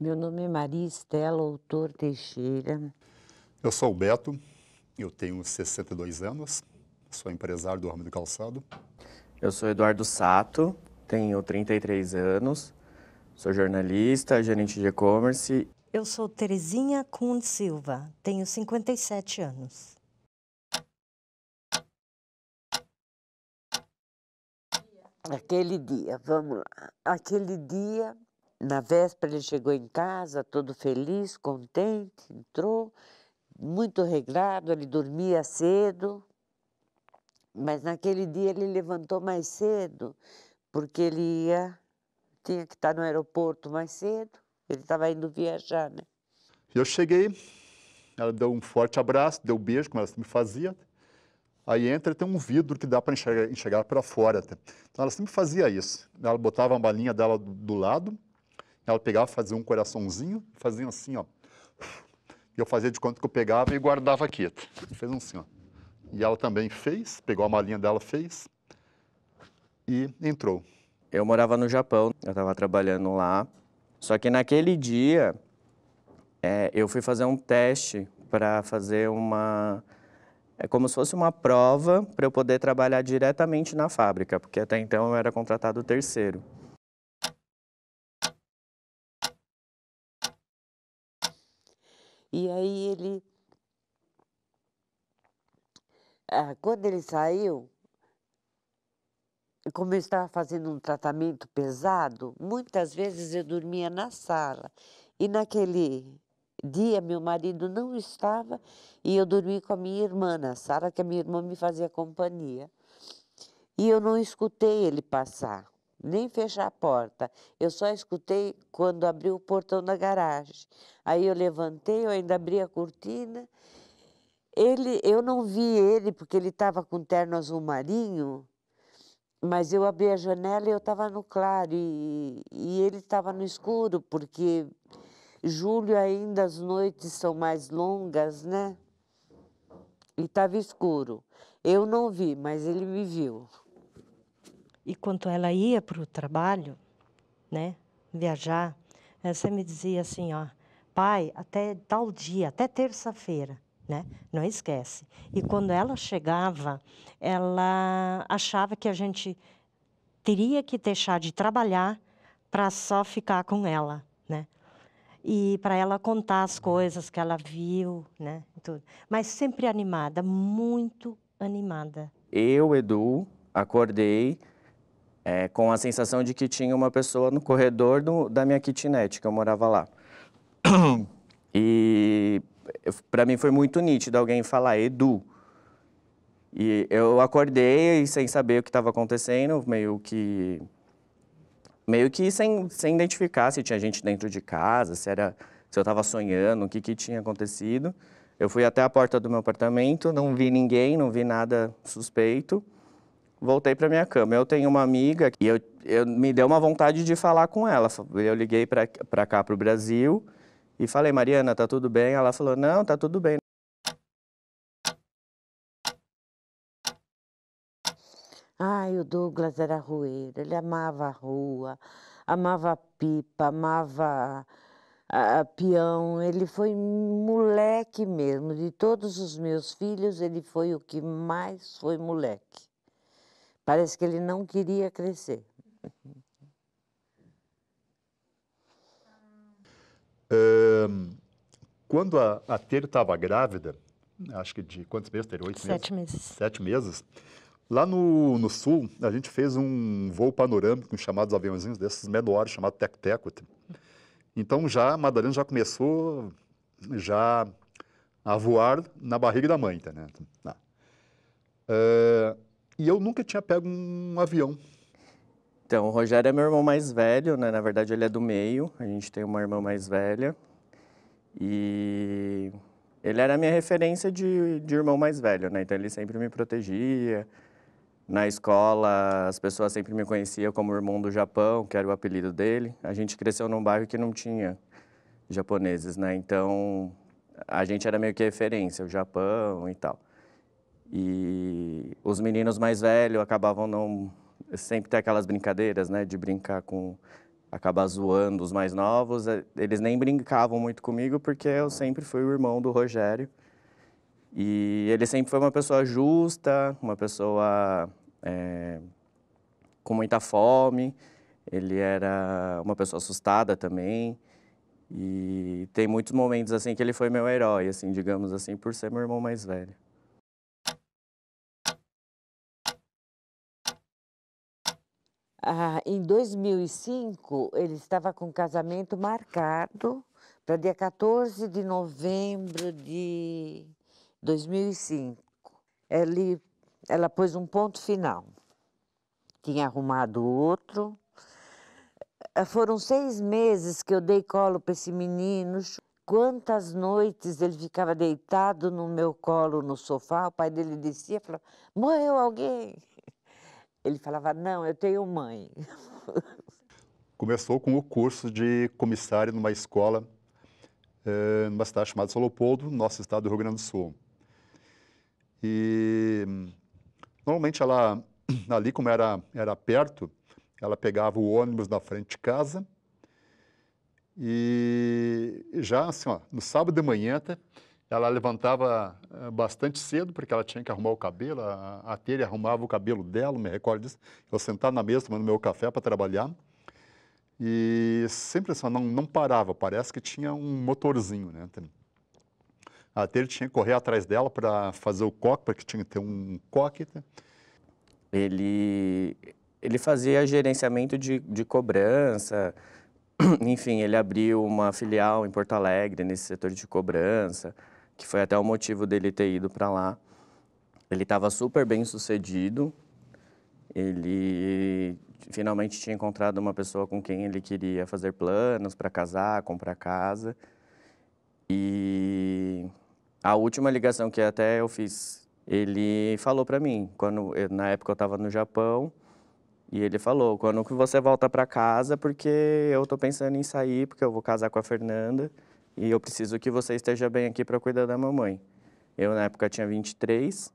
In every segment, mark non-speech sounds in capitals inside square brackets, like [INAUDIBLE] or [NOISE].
Meu nome é Maria Estela Autor Teixeira. Eu sou o Beto, eu tenho 62 anos, sou empresário do ramo do calçado. Eu sou Eduardo Sato, tenho 33 anos, sou jornalista, gerente de e-commerce. Eu sou Terezinha Kuhn Silva, tenho 57 anos. Aquele dia, vamos lá. Aquele dia na véspera ele chegou em casa todo feliz, contente, entrou, muito regrado, ele dormia cedo, mas naquele dia ele levantou mais cedo, porque ele ia, tinha que estar no aeroporto mais cedo, ele estava indo viajar, né? Eu cheguei, ela deu um forte abraço, deu um beijo, como ela sempre fazia. Aí entra tem um vidro que dá para enxergar, enxergar para fora. Então ela sempre fazia isso. Ela botava a balinha dela do, do lado, ela pegava, fazia um coraçãozinho, fazia assim, ó. E eu fazia de conta que eu pegava e guardava aqui. Fez um assim, ó. E ela também fez, pegou a malinha dela, fez e entrou. Eu morava no Japão, eu estava trabalhando lá. Só que naquele dia, é, eu fui fazer um teste para fazer uma. É como se fosse uma prova para eu poder trabalhar diretamente na fábrica, porque até então eu era contratado terceiro. E aí ele. Ah, quando ele saiu, como eu estava fazendo um tratamento pesado, muitas vezes eu dormia na sala. E naquele dia meu marido não estava e eu dormi com a minha irmã, na Sara, que a minha irmã me fazia companhia. E eu não escutei ele passar nem fechar a porta. Eu só escutei quando abriu o portão da garagem. Aí eu levantei, eu ainda abri a cortina. Ele, eu não vi ele porque ele estava com terno azul marinho, mas eu abri a janela e eu estava no claro e, e ele estava no escuro porque julho ainda as noites são mais longas, né? E estava escuro. Eu não vi, mas ele me viu e quando ela ia para o trabalho, né, viajar, eh, você me dizia assim, ó, pai, até tal dia, até terça-feira, né? Não esquece. E quando ela chegava, ela achava que a gente teria que deixar de trabalhar para só ficar com ela, né? E para ela contar as coisas que ela viu, né? Tudo. Mas sempre animada, muito animada. Eu, Edu, acordei é, com a sensação de que tinha uma pessoa no corredor do, da minha kitnet, que eu morava lá. [CLEARS THROAT] E para mim foi muito nítido alguém falar Edu. E eu acordei sem saber o que estava acontecendo, meio que meio que sem, sem identificar se tinha gente dentro de casa, se era se eu estava sonhando, o que, que tinha acontecido. Eu fui até a porta do meu apartamento, não vi ninguém, não vi nada suspeito voltei para minha cama. Eu tenho uma amiga e eu, eu, me deu uma vontade de falar com ela. Eu liguei para cá, para o Brasil, e falei, Mariana, tá tudo bem? Ela falou, não, tá tudo bem. Ai, o Douglas era rueiro, ele amava a rua, amava a pipa, amava a, a peão, ele foi moleque mesmo. De todos os meus filhos, ele foi o que mais foi moleque. Parece que ele não queria crescer. É, [LAUGHS] quando a, a Ter estava grávida, acho que de quantos meses? Ter oito Sete meses? meses. Sete meses. Lá no, no sul, a gente fez um voo panorâmico com chamados aviãozinhos desses menores, chamado Tec-Teco. Então já a Madalena já começou já a voar na barriga da mãe, tá, né? E eu nunca tinha pego um avião. Então, o Rogério é meu irmão mais velho, né? Na verdade, ele é do meio. A gente tem uma irmã mais velha. E ele era a minha referência de, de irmão mais velho, né? Então, ele sempre me protegia. Na escola, as pessoas sempre me conheciam como irmão do Japão, que era o apelido dele. A gente cresceu num bairro que não tinha japoneses, né? Então, a gente era meio que referência, o Japão e tal. E os meninos mais velhos acabavam não... Sempre ter aquelas brincadeiras, né? De brincar com... Acabar zoando os mais novos. É, eles nem brincavam muito comigo porque eu sempre fui o irmão do Rogério. E ele sempre foi uma pessoa justa, uma pessoa é, com muita fome. Ele era uma pessoa assustada também. E tem muitos momentos assim que ele foi meu herói, assim, digamos assim, por ser meu irmão mais velho. Ah, em 2005, ele estava com casamento marcado para dia 14 de novembro de 2005. Ele, ela pôs um ponto final. Tinha arrumado outro. Ah, foram seis meses que eu dei colo para esse menino. Quantas noites ele ficava deitado no meu colo, no sofá, o pai dele descia e falava, morreu alguém. Ele falava: Não, eu tenho mãe. [LAUGHS] Começou com o curso de comissário numa escola, eh, numa cidade chamada São Leopoldo, nosso estado do Rio Grande do Sul. E normalmente ela, [CLEARS THROAT] ali como era, era perto, ela pegava o ônibus na frente de casa e já assim, ó, no sábado de manhã, ela levantava eh, bastante cedo, porque ela tinha que arrumar o cabelo, a, a telha arrumava o cabelo dela, me recordo disso, eu sentava na mesa tomando meu café para trabalhar, e sempre assim, não, não parava, parece que tinha um motorzinho, né? A telha tinha que correr atrás dela para fazer o coque, porque tinha que ter um coque. Né? Ele, ele fazia gerenciamento de, de cobrança, [CLEARS THROAT] enfim, ele abriu uma filial em Porto Alegre nesse setor de cobrança, que foi até o motivo dele ter ido para lá. Ele estava super bem sucedido, ele finalmente tinha encontrado uma pessoa com quem ele queria fazer planos para casar, comprar casa. E a última ligação que até eu fiz, ele falou para mim, quando na época eu estava no Japão, e ele falou: "Quando que você volta para casa? Porque eu estou pensando em sair, porque eu vou casar com a Fernanda" e eu preciso que você esteja bem aqui para cuidar da mamãe. Eu, na época, tinha 23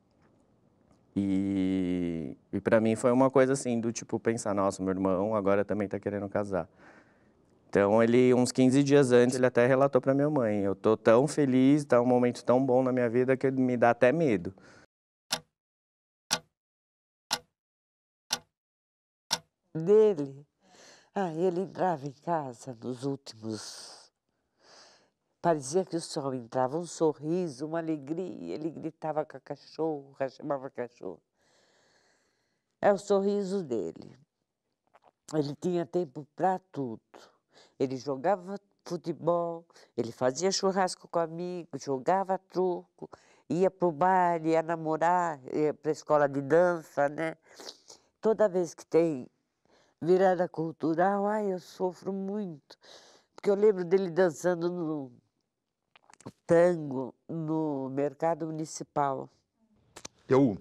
e, e para mim foi uma coisa assim, do tipo, pensar, nossa, meu irmão agora também está querendo casar. Então, ele, uns 15 dias antes, ele até relatou para minha mãe, eu tô tão feliz, está um momento tão bom na minha vida que me dá até medo. Dele, ah, ele entrava em casa nos últimos Parecia que o sol entrava, um sorriso, uma alegria. Ele gritava com a cachorra, [LAUGHS] chamava a cachorra. É o sorriso dele. Ele tinha tempo para tudo. Ele jogava futebol, ele fazia churrasco com amigos, jogava truco, ia para o bar, ia namorar, ia para a escola de dança, né? Toda vez que tem virada cultural, ai, eu sofro muito. Porque eu lembro dele dançando no, tango no mercado municipal? Eu.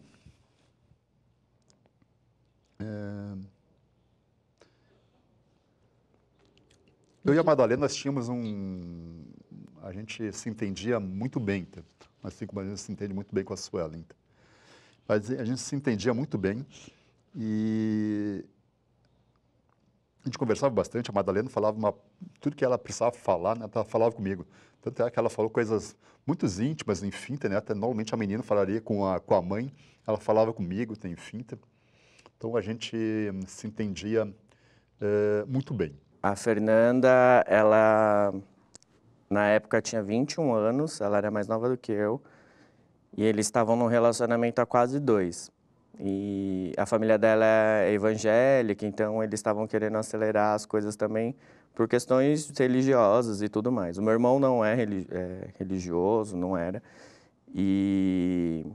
É, eu e a Madalena, nós tínhamos um. A gente se entendia muito bem. assim cinco a gente se entende muito bem com a Suelen. Tá? Mas a gente se entendia muito bem. E a gente conversava bastante, a Madalena falava uma, tudo que ela precisava falar, né, ela falava comigo. Tanto é que ela falou coisas muito íntimas, enfim, né, até normalmente a menina falaria com a, com a mãe, ela falava comigo, tem finta. Então a gente se entendia é, muito bem. A Fernanda, ela na época tinha 21 anos, ela era mais nova do que eu, e eles estavam num relacionamento há quase dois. E a família dela é evangélica, então eles estavam querendo acelerar as coisas também por questões religiosas e tudo mais. O meu irmão não é, é religioso, não era. E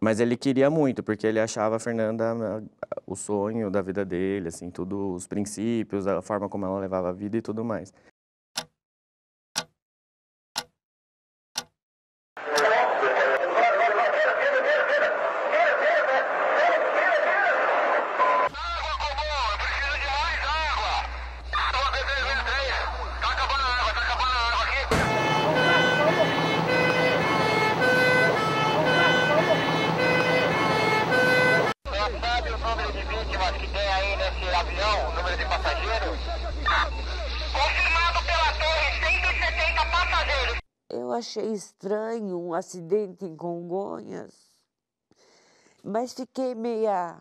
mas ele queria muito, porque ele achava a Fernanda o sonho da vida dele, assim, tudo, os princípios, a forma como ela levava a vida e tudo mais. acidente em Congonhas, mas fiquei meia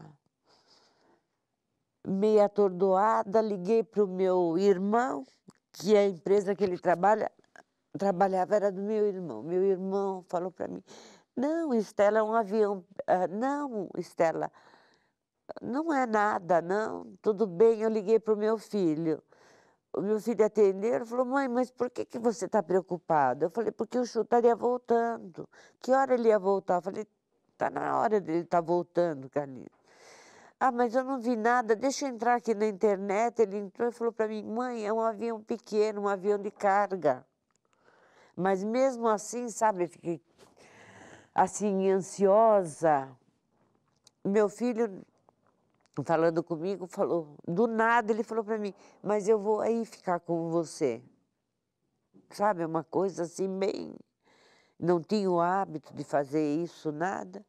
meia atordoada, liguei para o meu irmão, que é a empresa que ele trabalha trabalhava era do meu irmão. Meu irmão falou para mim: "Não, Estela, é um avião. Eh, não, Estela, não é nada, não. Tudo bem". Eu liguei para o meu filho o meu filho atendeu, falou, mãe, mas por que, que você está preocupada? Eu falei, porque o Chu estaria voltando. Que hora ele ia voltar? Eu falei, está na hora dele estar tá voltando, Carlinhos. Ah, mas eu não vi nada, deixa eu entrar aqui na internet. Ele entrou e falou para mim, mãe, é um avião pequeno, um avião de carga. Mas mesmo assim, sabe, eu fiquei assim, ansiosa. Meu filho falando comigo, falou, do nada ele falou para mim, mas eu vou aí ficar com você. Sabe, é uma coisa assim bem... Não tinha o hábito de fazer isso, nada.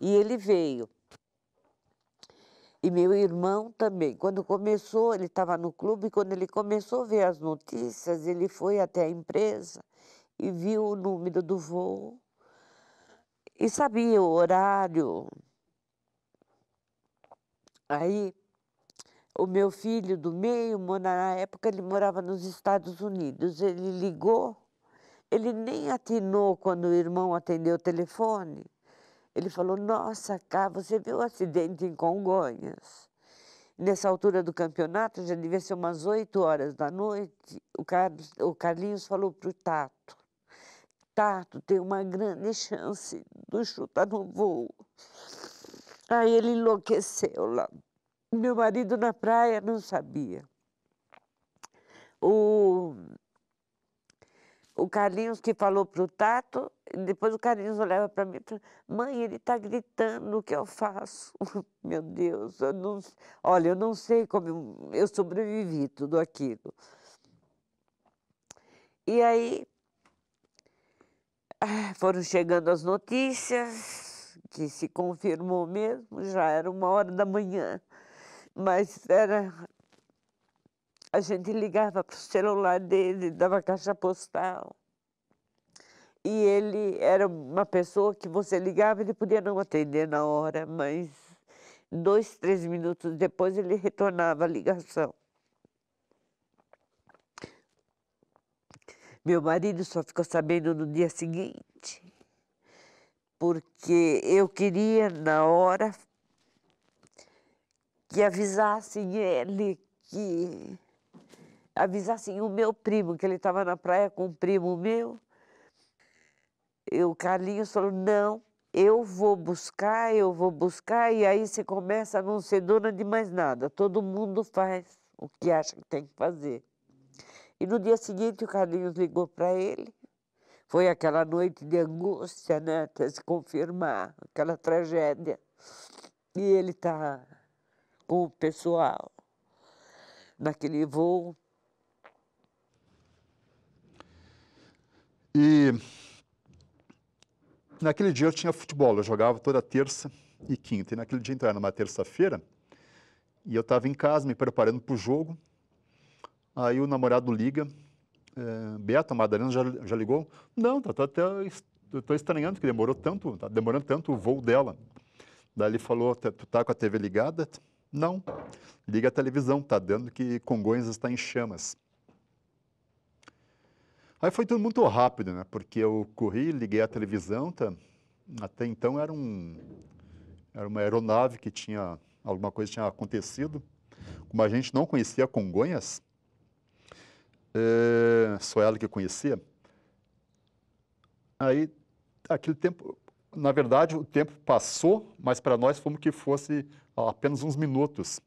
E ele veio. E meu irmão também. Quando começou, ele estava no clube, quando ele começou a ver as notícias, ele foi até a empresa e viu o número do voo e sabia o horário, Aí, o meu filho do meio, na época ele morava nos Estados Unidos, ele ligou, ele nem atinou quando o irmão atendeu o telefone. Ele falou: Nossa, cá, você viu o acidente em Congonhas? Nessa altura do campeonato, já devia ser umas 8 horas da noite, o, Carlos, o Carlinhos falou para o Tato: Tato, tem uma grande chance do chuta no voo. Aí ele enlouqueceu lá. Meu marido na praia não sabia. O, o Carlinhos que falou para o Tato, depois o Carlinhos olhava para mim e falou, mãe, ele está gritando, o que eu faço? [LAUGHS] Meu Deus, eu não, olha, eu não sei como eu sobrevivi tudo aquilo. E aí ah, foram chegando as notícias, que se confirmou mesmo, já era uma hora da manhã, mas era. A gente ligava para o celular dele, dava caixa postal. E ele era uma pessoa que você ligava, ele podia não atender na hora, mas dois, três minutos depois ele retornava a ligação. Meu marido só ficou sabendo no dia seguinte porque eu queria, na hora, que avisassem ele que. avisassem o meu primo, que ele estava na praia com um primo meu. E o Carlinhos falou: não, eu vou buscar, eu vou buscar, e aí você começa a não ser dona de mais nada. Todo mundo faz o que acha que tem que fazer. E no dia seguinte o Carlinhos ligou para ele foi aquela noite de angústia, né? Até se confirmar aquela tragédia. E ele tá com o pessoal naquele voo. E naquele dia eu tinha futebol, eu jogava toda terça e quinta. E naquele dia, então, era numa terça-feira, e eu estava em casa me preparando para o jogo. Aí o namorado liga é, Beata Madalena já, já ligou? Não, tá, tá até estou estranhando que demorou tanto, tá demorando tanto o voo dela. Daí ele falou, tá, tu tá com a TV ligada? Não. Liga a televisão, tá dando que Congonhas está em chamas. Aí foi tudo muito rápido, né? Porque eu corri, liguei a televisão, tá? até então era um era uma aeronave que tinha alguma coisa tinha acontecido. Como a gente não conhecia Congonhas, é, só ela que eu conhecia. Aí, aquele tempo, na verdade, o tempo passou, mas para nós fomos que fosse apenas uns minutos,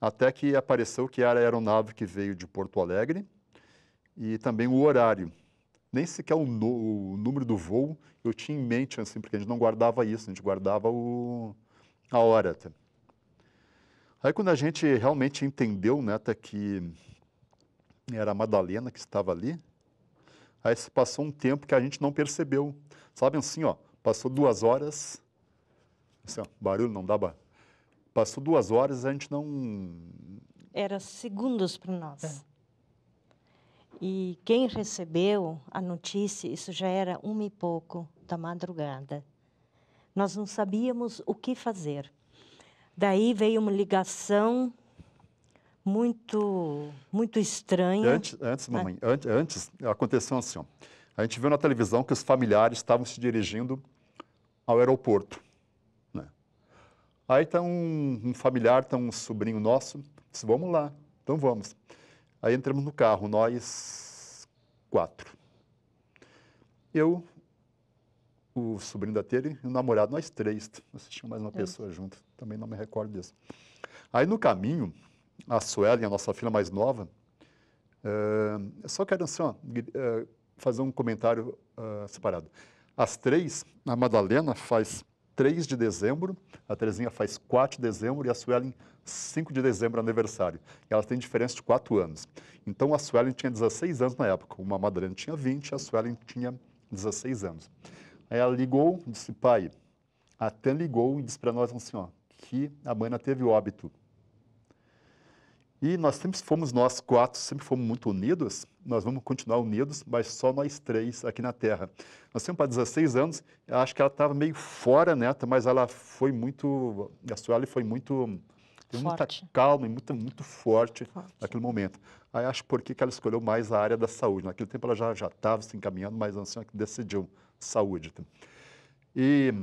até que apareceu que era a aeronave que veio de Porto Alegre e também o horário. Nem sequer o, no, o número do voo eu tinha em mente, assim, porque a gente não guardava isso, a gente guardava o, a hora. Aí quando a gente realmente entendeu, né, que era a Madalena que estava ali. Aí se passou um tempo que a gente não percebeu. Sabe assim, ó, passou duas horas, assim, ó, barulho não dava. passou duas horas e a gente não... Era segundos para nós. É. E quem recebeu a notícia, isso já era uma e pouco da madrugada. Nós não sabíamos o que fazer. Daí veio uma ligação muito muito estranha. Antes, antes né? mamãe, ah. antes aconteceu assim, ó. A gente viu na televisão que os familiares estavam se dirigindo ao aeroporto. Né? Aí está um, um, familiar, está um sobrinho nosso, disse, vamos lá, então vamos. Aí entramos no carro, nós quatro. Eu, o sobrinho da Tere e o namorado, nós três. não assistimos mais uma é. pessoa junto, também não me recordo disso. Aí no caminho, a Suelen, a nossa filha mais nova. Uh, eu só quero assim, ó, uh, fazer um comentário uh, separado. As três, a Madalena faz 3 de dezembro, a Terezinha faz 4 de dezembro e a Suelen 5 de dezembro, aniversário. E elas têm diferença de 4 anos. Então a Suelen tinha 16 anos na época, uma Madalena tinha 20, a Suelen tinha 16 anos. Aí ela ligou, disse, pai, até ligou e disse para nós assim, ó, que a Mana teve óbito. E nós sempre fomos, nós quatro, sempre fomos muito unidos, nós vamos continuar unidos, mas só nós três aqui na Terra. Nós temos para 16 anos, acho que ela estava meio fora, neta né? Mas ela foi muito, a Sueli foi muito, teve muita calma e muito, muito forte, forte, naquele momento. Aí acho por que ela escolheu mais a área da saúde. Naquele tempo ela já estava se encaminhando, mas a senhora que decidiu saúde. Tá? E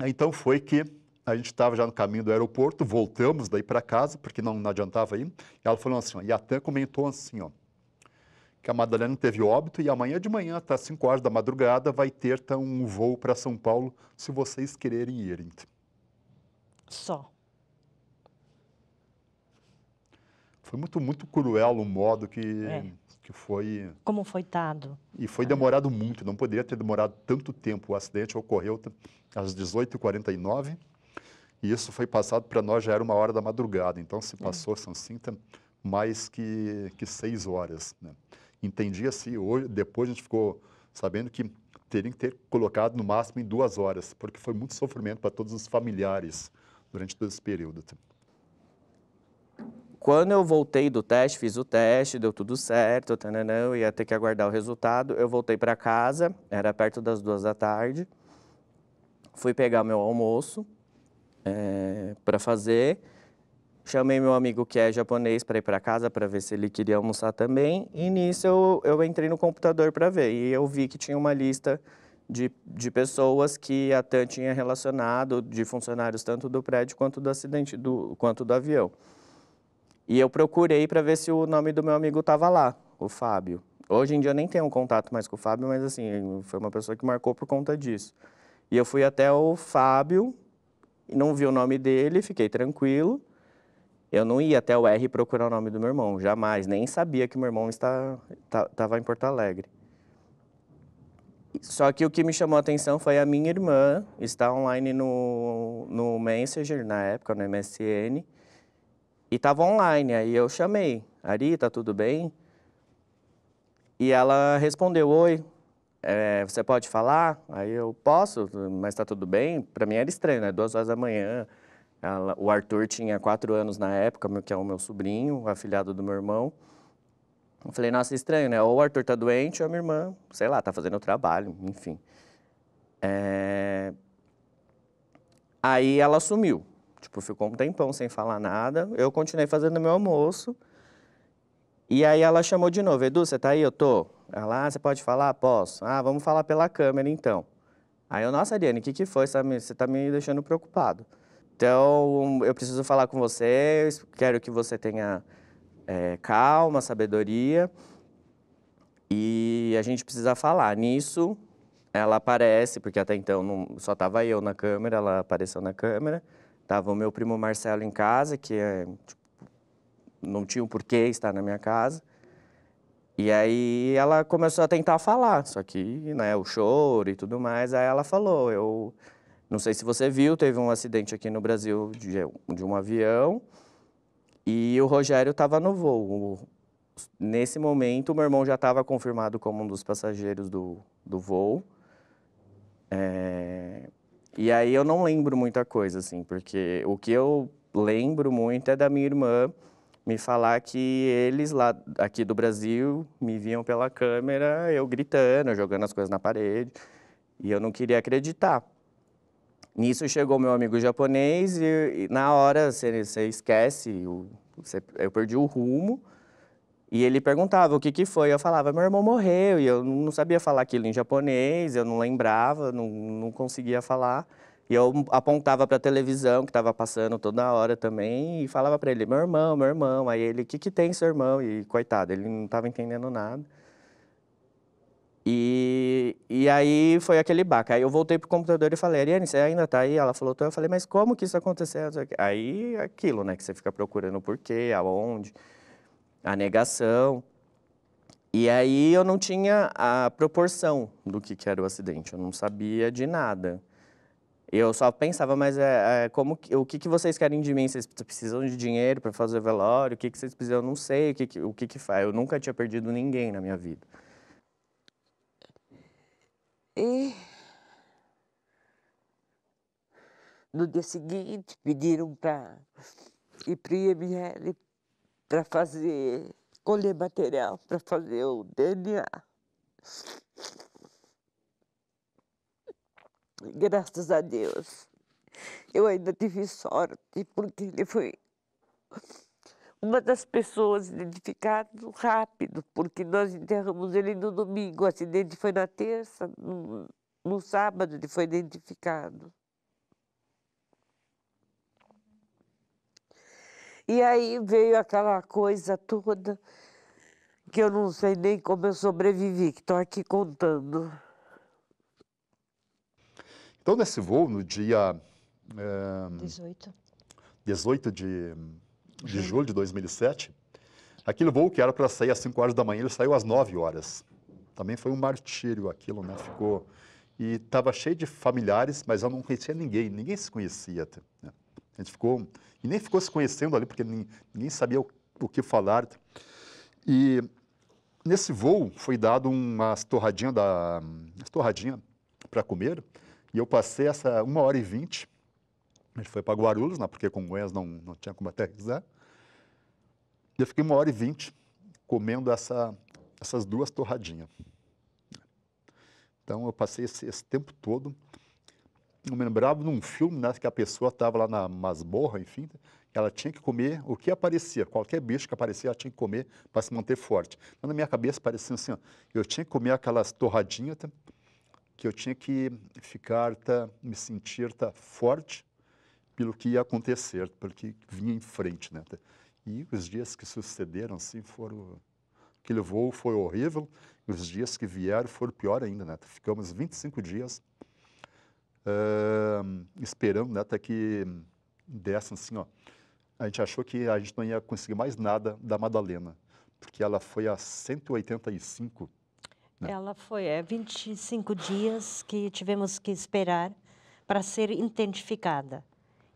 então foi que a gente estava já no caminho do aeroporto, voltamos daí para casa, porque não, não adiantava ir. ela falou assim, ó, e a Tan comentou assim, ó, que a Madalena teve óbito e amanhã de manhã, tá, 5 horas da madrugada, vai ter tá, um voo para São Paulo, se vocês quererem ir. Só. Foi muito, muito cruel o modo que, é. que foi... Como foi dado. E foi demorado muito, não poderia ter demorado tanto tempo. O acidente ocorreu às 18h49, e isso foi passado para nós, já era uma hora da madrugada. Então, se é. passou, são cinco, mais que, que seis horas. Né? Entendia-se, hoje, depois a gente ficou sabendo que teriam que ter colocado no máximo em duas horas, porque foi muito sofrimento para todos os familiares durante todo esse período. Quando eu voltei do teste, fiz o teste, deu tudo certo, tananã, eu ia ter que aguardar o resultado. Eu voltei para casa, era perto das duas da tarde, fui pegar meu almoço, é, eh, para fazer. Chamei meu amigo que é japonês para ir para casa para ver se ele queria almoçar também. E nisso eu, eu entrei no computador para ver. E eu vi que tinha uma lista de, de pessoas que a TAN tinha relacionado, de funcionários tanto do prédio quanto do acidente, do, quanto do avião. E eu procurei para ver se o nome do meu amigo estava lá, o Fábio. Hoje em dia eu nem tenho um contato mais com o Fábio, mas assim, foi uma pessoa que marcou por conta disso. E eu fui até o Fábio, não vi o nome dele, fiquei tranquilo. Eu não ia até o R procurar o nome do meu irmão, jamais. Nem sabia que meu irmão estava tá, em Porto Alegre. Só que o que me chamou a atenção foi a minha irmã estar online no, no Messenger, na época, no MSN, e estava online. Aí eu chamei, Ari, tá tudo bem? E ela respondeu, oi, é, você pode falar? Aí eu, posso, mas tá tudo bem? Para mim era estranho, né? Duas horas da manhã, ela, o Arthur tinha quatro anos na época, que é o meu sobrinho, afilhado do meu irmão. Eu falei, nossa, é estranho, né? Ou o Arthur tá doente, ou a minha irmã, sei lá, tá fazendo o trabalho, enfim. É... Aí ela sumiu. Tipo, ficou um tempão sem falar nada. Eu continuei fazendo meu almoço. E aí ela chamou de novo, Edu, você tá aí? Eu tô. Ela, ah, você pode falar? Posso. Ah, vamos falar pela câmera então. Aí eu, nossa, Ariane, o que, que foi? Você está tá me deixando preocupado. Então, eu preciso falar com você, quero que você tenha é, calma, sabedoria. E a gente precisa falar. Nisso, ela aparece, porque até então não, só estava eu na câmera, ela apareceu na câmera. Tava o meu primo Marcelo em casa, que é, tipo, não tinha o um porquê estar na minha casa. E aí ela começou a tentar falar, só que, né, o choro e tudo mais, aí ela falou, eu não sei se você viu, teve um acidente aqui no Brasil de, de um avião e o Rogério estava no voo. Nesse momento, meu irmão já estava confirmado como um dos passageiros do, do voo. É... E aí eu não lembro muita coisa, assim, porque o que eu lembro muito é da minha irmã me falar que eles lá aqui do Brasil me viam pela câmera, eu gritando, jogando as coisas na parede, e eu não queria acreditar. Nisso chegou meu amigo japonês e, e na hora você, você esquece, você, eu perdi o rumo. E ele perguntava o que, que foi, eu falava, meu irmão morreu, e eu não sabia falar aquilo em japonês, eu não lembrava, não, não conseguia falar. E eu apontava para a televisão, que estava passando toda hora também, e falava para ele, meu irmão, meu irmão. Aí ele, o que, que tem seu irmão? E coitado, ele não estava entendendo nada. E, e aí foi aquele baque. Aí eu voltei pro computador e falei, Ariane, você ainda está aí? Ela falou, tô. Eu falei, mas como que isso aconteceu? Aí aquilo, né, que você fica procurando o porquê, aonde, a negação. E aí eu não tinha a proporção do que, que era o acidente, eu não sabia de nada. E eu só pensava, mas é, é como o que, que vocês querem de mim? Vocês precisam de dinheiro para fazer velório? O que, que vocês precisam? Eu não sei o que, que, o que, que faz. Eu nunca tinha perdido ninguém na minha vida. E no dia seguinte pediram para ir para IML para fazer colher material para fazer o DNA. graças a Deus. Eu ainda tive sorte, porque ele foi uma das pessoas identificadas rápido, porque nós enterramos ele no domingo, o acidente foi na terça, no, no sábado ele foi identificado. E aí veio aquela coisa toda que eu não sei nem como eu sobrevivi, que estou aqui contando. Então, nesse voo, no dia. É, 18. 18 de, de julho de 2007, aquele voo que era para sair às 5 horas da manhã, ele saiu às 9 horas. Também foi um martírio aquilo, né? Ficou. E estava cheio de familiares, mas eu não conhecia ninguém, ninguém se conhecia. Né? A gente ficou. E nem ficou se conhecendo ali, porque ninguém, sabia o, o que falar. E nesse voo foi dado umas torradinhas da. as torradinhas para comer e eu passei essa uma hora e vinte, a gente foi para Guarulhos, né, porque Congonhas não, não tinha como aterrissar. E eu fiquei uma hora e vinte comendo essa, essas duas torradinhas. Então eu passei esse, esse tempo todo. Eu me lembrava num filme né, que a pessoa estava lá na masmorra, enfim, ela tinha que comer o que aparecia, qualquer bicho que aparecia, ela tinha que comer para se manter forte. Então, na minha cabeça parecia assim, ó, eu tinha que comer aquelas torradinhas que eu tinha que ficar, tá, me sentir tá, forte pelo que ia acontecer, pelo que vinha em frente, né? E os dias que sucederam, assim, foram... Aquele voo foi horrível, os dias que vieram foram pior ainda, né? Ficamos 25 dias uh, esperando, né, até que dessem assim, ó. A gente achou que a gente não ia conseguir mais nada da Madalena, porque ela foi a 185 né? Ela foi é, 25 dias que tivemos que esperar para ser identificada.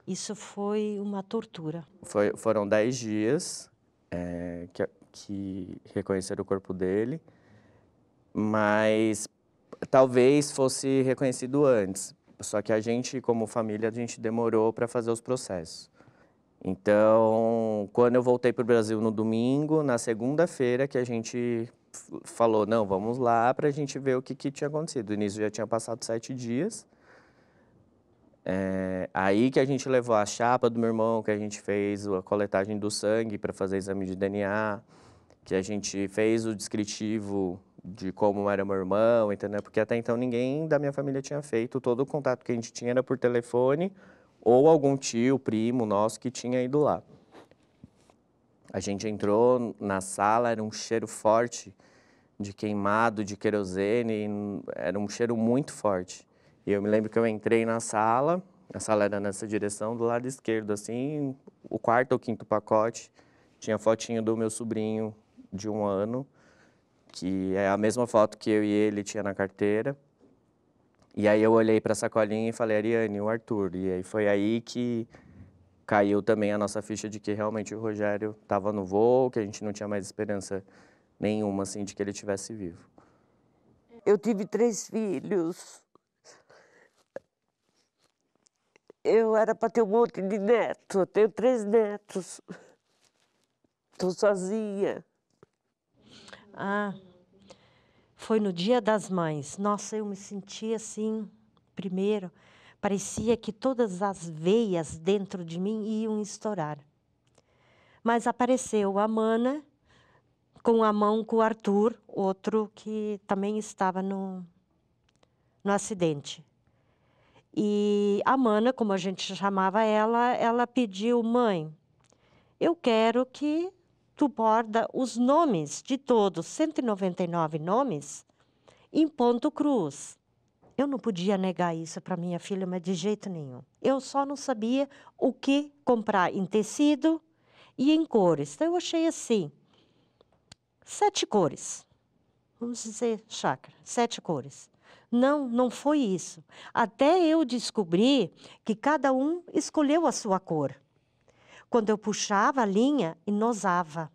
Isso foi uma tortura. Foi, foram 10 dias é, que, que reconheceram o corpo dele, mas talvez fosse reconhecido antes. Só que a gente, como família, a gente demorou para fazer os processos. Então, quando eu voltei para o Brasil no domingo, na segunda-feira que a gente falou, não, vamos lá para a gente ver o que, que tinha acontecido. Nisso já tinha passado sete dias. É, aí que a gente levou a chapa do meu irmão, que a gente fez a coletagem do sangue para fazer exame de DNA, que a gente fez o descritivo de como era meu irmão, entendeu? Porque até então ninguém da minha família tinha feito. Todo o contato que a gente tinha era por telefone ou algum tio, primo nosso que tinha ido lá. A gente entrou na sala, era um cheiro forte de queimado, de querosene, era um cheiro muito forte. E eu me lembro que eu entrei na sala, a sala era nessa direção, do lado esquerdo, assim, o quarto ou quinto pacote. Tinha fotinho do meu sobrinho de um ano, que é a mesma foto que eu e ele tinha na carteira. E aí eu olhei para a sacolinha e falei, Ariane, o Arthur. E aí foi aí que caiu também a nossa ficha de que realmente o Rogério estava no voo, que a gente não tinha mais esperança nenhuma assim de que ele estivesse vivo. Eu tive três filhos. Eu era para ter um monte de neto, tenho três netos. Estou sozinha. Ah, foi no Dia das Mães. Nossa, eu me senti assim, primeiro. Parecia que todas as veias dentro de mim iam estourar. Mas apareceu a Mana com a mão com o Arthur, outro que também estava no, no acidente. E a Mana, como a gente chamava ela, ela pediu: mãe, eu quero que tu borda os nomes de todos, 199 nomes, em ponto cruz. Eu não podia negar isso para minha filha, mas de jeito nenhum. Eu só não sabia o que comprar em tecido e em cores. Então, eu achei assim: sete cores. Vamos dizer, chácara, sete cores. Não, não foi isso. Até eu descobri que cada um escolheu a sua cor. Quando eu puxava a linha, nosava,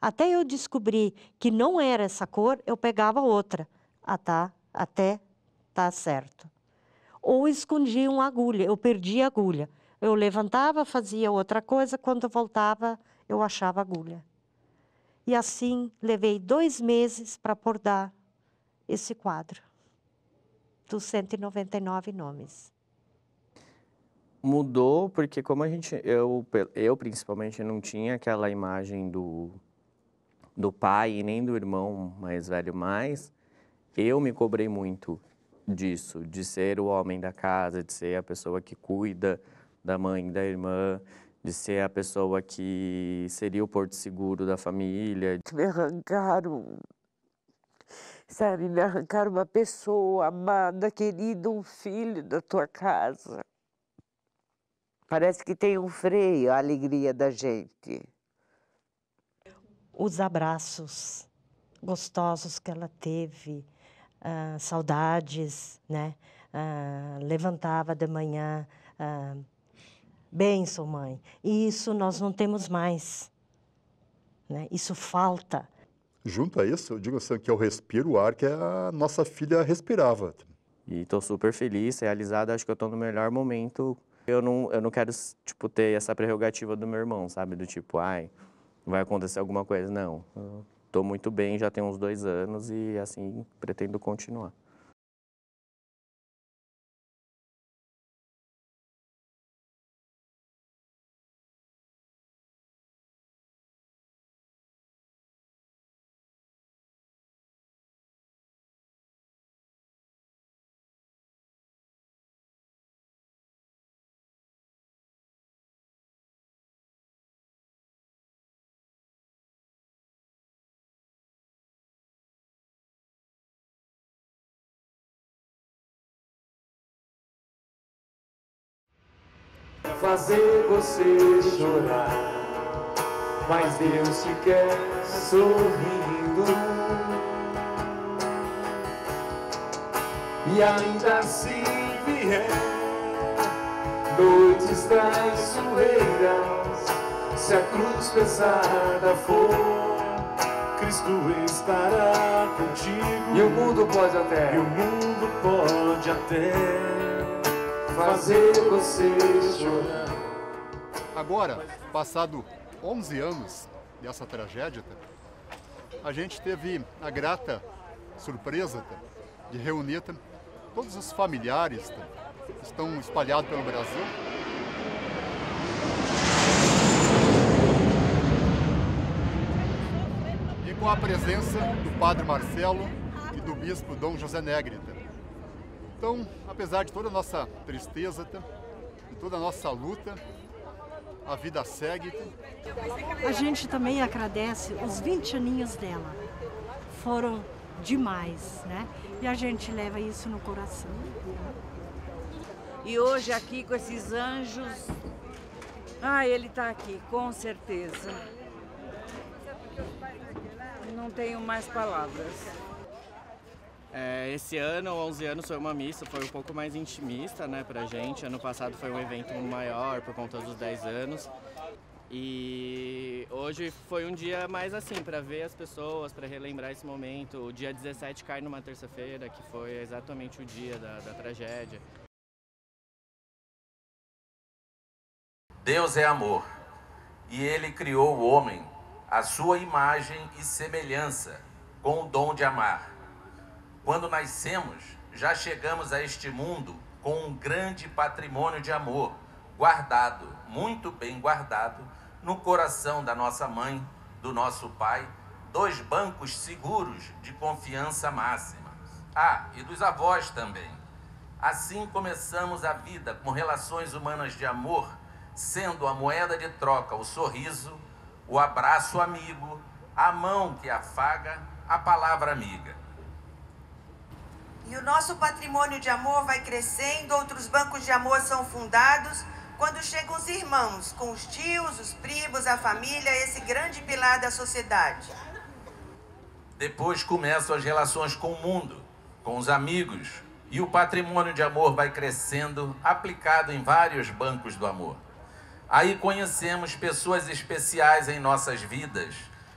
Até eu descobri que não era essa cor, eu pegava outra. Ah, tá. até está certo. Ou escondia uma agulha, eu perdia a agulha. Eu levantava, fazia outra coisa, quando voltava, eu achava a agulha. E assim levei dois meses para bordar esse quadro dos 199 nomes. Mudou porque como a gente, eu, eu principalmente não tinha aquela imagem do, do pai e nem do irmão mais velho mais, eu me cobrei muito disso, de ser o homem da casa, de ser a pessoa que cuida da mãe, da irmã, de ser a pessoa que seria o porto seguro da família. Me arrancaram, sabe, me arrancaram uma pessoa amada, querida, um filho da tua casa. Parece que tem um freio a alegria da gente. Os abraços gostosos que ela teve, ah, saudades, né? Ah, levantava de manhã, ah, bem, sou mãe. E isso nós não temos mais. Né? Isso falta. Junto a isso, eu digo assim, que eu respiro o ar que a nossa filha respirava. E estou super feliz, realizada, acho que eu estou no melhor momento. Eu não, eu não quero, tipo, ter essa prerrogativa do meu irmão, sabe? Do tipo, ai, vai acontecer alguma coisa. Não, estou muito bem, já tem uns dois anos e assim pretendo continuar. fazer você chorar. Mas Deus te quer sorrindo. E ainda assim vier noites traiçoeiras, se a cruz pesada for. Cristo estará contigo. E o mundo pode até. E o mundo pode até fazer vocês chorar. Agora, passado 11 anos dessa tragédia, a gente teve a grata surpresa de reunir todos os familiares que estão espalhados pelo Brasil. E com a presença do Padre Marcelo e do Bispo Dom José Negre. Então, apesar de toda a nossa tristeza, de toda a nossa luta, a vida segue. A gente também agradece os 20 aninhos dela. Foram demais, né? E a gente leva isso no coração. E hoje aqui com esses anjos, ah, ele está aqui, com certeza. Não tenho mais palavras. É, esse ano, 11 anos, foi uma missa, foi um pouco mais intimista né, pra gente. Ano passado foi um evento maior por conta dos 10 anos. E hoje foi um dia mais assim, para ver as pessoas, para relembrar esse momento. O dia 17 cai numa terça-feira, que foi exatamente o dia da, da tragédia. Deus é amor e ele criou o homem à sua imagem e semelhança, com o dom de amar. Quando nascemos, já chegamos a este mundo com um grande patrimônio de amor, guardado, muito bem guardado, no coração da nossa mãe, do nosso pai, dois bancos seguros de confiança máxima. Ah, e dos avós também. Assim começamos a vida com relações humanas de amor, sendo a moeda de troca o sorriso, o abraço amigo, a mão que afaga, a palavra amiga. E o nosso patrimônio de amor vai crescendo, outros bancos de amor são fundados. Quando chegam os irmãos, com os tios, os primos, a família, esse grande pilar da sociedade. Depois começam as relações com o mundo, com os amigos, e o patrimônio de amor vai crescendo, aplicado em vários bancos do amor. Aí conhecemos pessoas especiais em nossas vidas,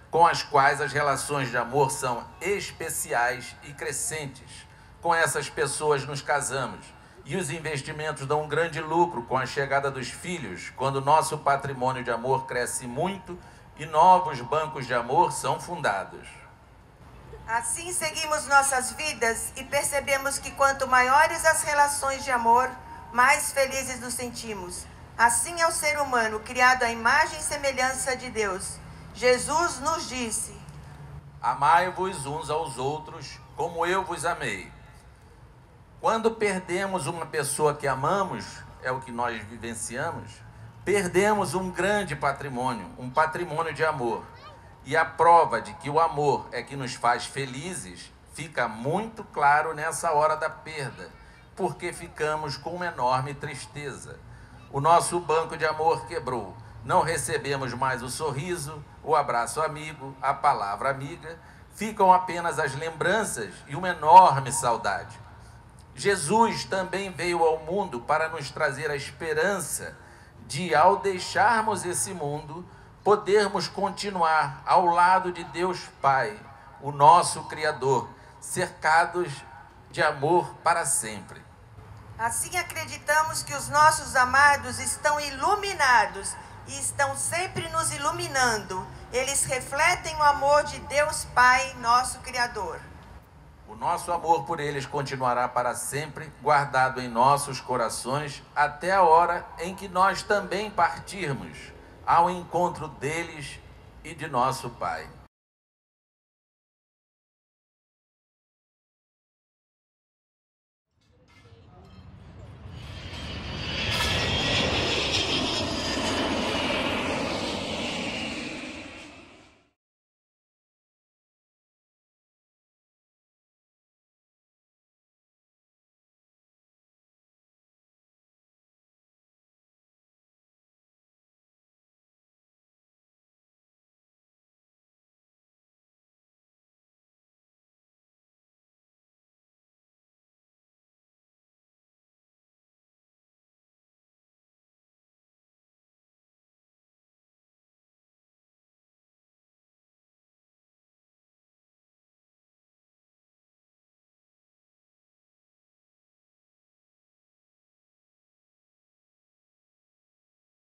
com as quais as relações de amor são especiais e crescentes. Com essas pessoas nos casamos. E os investimentos dão um grande lucro com a chegada dos filhos, quando nosso patrimônio de amor cresce muito e novos bancos de amor são fundados. Assim seguimos nossas vidas e percebemos que quanto maiores as relações de amor, mais felizes nos sentimos. Assim é o ser humano, criado à imagem e semelhança de Deus. Jesus nos disse: Amai-vos uns aos outros, como eu vos amei. Quando perdemos uma pessoa que amamos, é o que nós vivenciamos, perdemos um grande patrimônio, um patrimônio de amor. E a prova de que o amor é que nos faz felizes fica muito claro nessa hora da perda, porque ficamos com uma enorme tristeza. O nosso banco de amor quebrou. Não recebemos mais o sorriso, o abraço amigo, a palavra amiga. Ficam apenas as lembranças e uma enorme saudade. Jesus também veio ao mundo para nos trazer a esperança de, ao deixarmos esse mundo, podermos continuar ao lado de Deus Pai, o nosso Criador, cercados de amor para sempre. Assim acreditamos que os nossos amados estão iluminados e estão sempre nos iluminando. Eles refletem o amor de Deus Pai, nosso Criador. O nosso amor por eles continuará para sempre guardado em nossos corações até a hora em que nós também partirmos ao encontro deles e de nosso Pai.